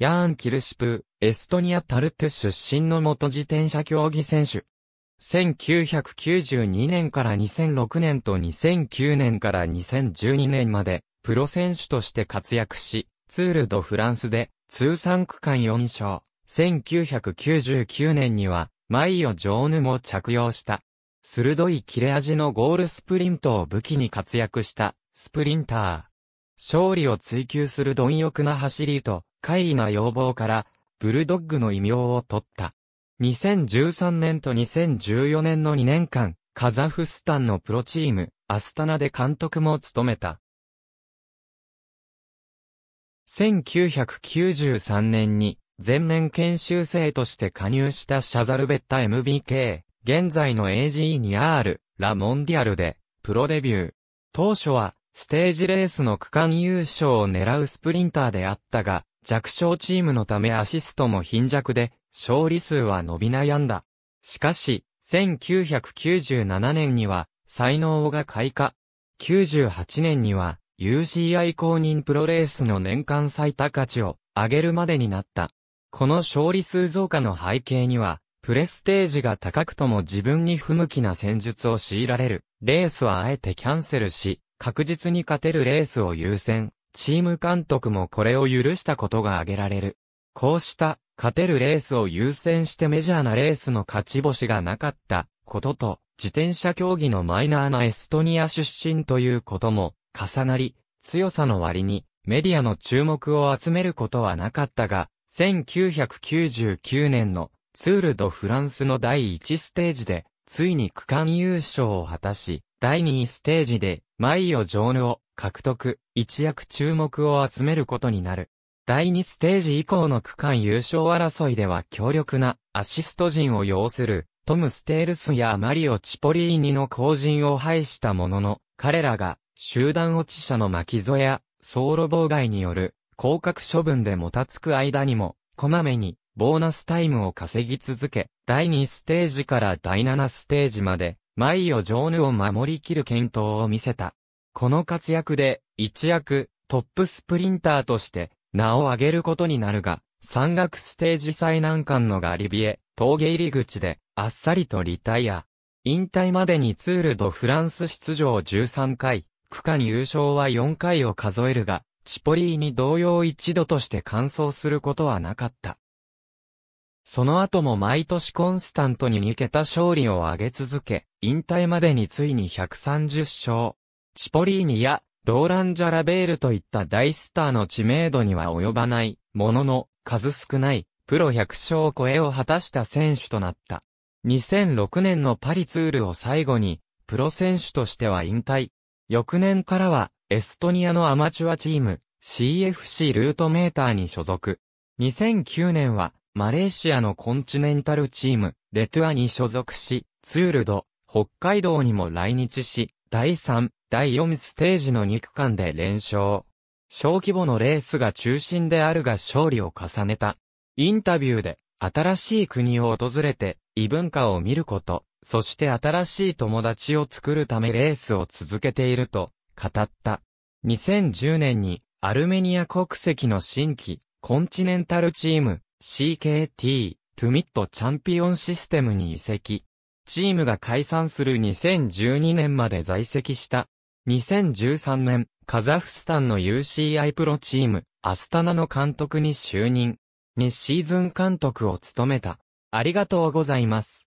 ヤーン・キルシプ、エストニア・タルトゥ出身の元自転車競技選手。1992年から2006年と2009年から2012年まで、プロ選手として活躍し、ツール・ド・フランスで、通算区間4勝。1999年には、マイオ・ジョーヌも着用した。鋭い切れ味のゴールスプリントを武器に活躍した、スプリンター。勝利を追求する貪欲な走りと、怪異な要望から、ブルドッグの異名を取った。2013年と2014年の2年間、カザフスタンのプロチーム、アスタナで監督も務めた。1993年に、前年研修生として加入したシャザルベッタ MBK、現在の AG2R、ラ・モンディアルで、プロデビュー。当初は、ステージレースの区間優勝を狙うスプリンターであったが、弱小チームのためアシストも貧弱で、勝利数は伸び悩んだ。しかし、1997年には、才能が開花。98年には、UCI 公認プロレースの年間最多価値を上げるまでになった。この勝利数増加の背景には、プレステージが高くとも自分に不向きな戦術を強いられる。レースはあえてキャンセルし、確実に勝てるレースを優先、チーム監督もこれを許したことが挙げられる。こうした、勝てるレースを優先してメジャーなレースの勝ち星がなかったことと、自転車競技のマイナーなエストニア出身ということも重なり、強さの割にメディアの注目を集めることはなかったが、1999年のツール・ド・フランスの第1ステージで、ついに区間優勝を果たし、第2ステージで、マイオ・ジョーヌを獲得、一躍注目を集めることになる。第2ステージ以降の区間優勝争いでは強力なアシスト陣を要するトム・ステールスやマリオ・チポリーニの後陣を排したものの、彼らが集団落ち者の巻き添えや走路妨害による降格処分でもたつく間にも、こまめにボーナスタイムを稼ぎ続け、第2ステージから第7ステージまでマイオ・ジョーヌを守りきる健闘を見せた。この活躍で、一躍、トップスプリンターとして、名を上げることになるが、山岳ステージ最難関のガリビエ、峠入り口で、あっさりとリタイア。引退までにツール・ド・フランス出場13回、区間優勝は4回を数えるが、チポリーに同様一度として完走することはなかった。その後も毎年コンスタントに2桁勝利を挙げ続け、引退までについに130勝。チポリーニやローラン・ジャラベールといった大スターの知名度には及ばない、ものの、数少ない、プロ100勝を超えを果たした選手となった。2006年のパリツールを最後に、プロ選手としては引退。翌年からは、エストニアのアマチュアチーム、CFC ルートメーターに所属。2009年は、マレーシアのコンチネンタルチーム、レトゥアに所属し、ツールド、北海道にも来日し、第3、第4ステージの2区間で連勝。小規模のレースが中心であるが勝利を重ねた。インタビューで、新しい国を訪れて、異文化を見ること、そして新しい友達を作るためレースを続けていると、語った。2010年に、アルメニア国籍の新規、コンチネンタルチーム、CKT、トゥミットチャンピオンシステムに移籍。チームが解散する2012年まで在籍した。2013年、カザフスタンの UCI プロチーム、アスタナの監督に就任。2シーズン監督を務めた。ありがとうございます。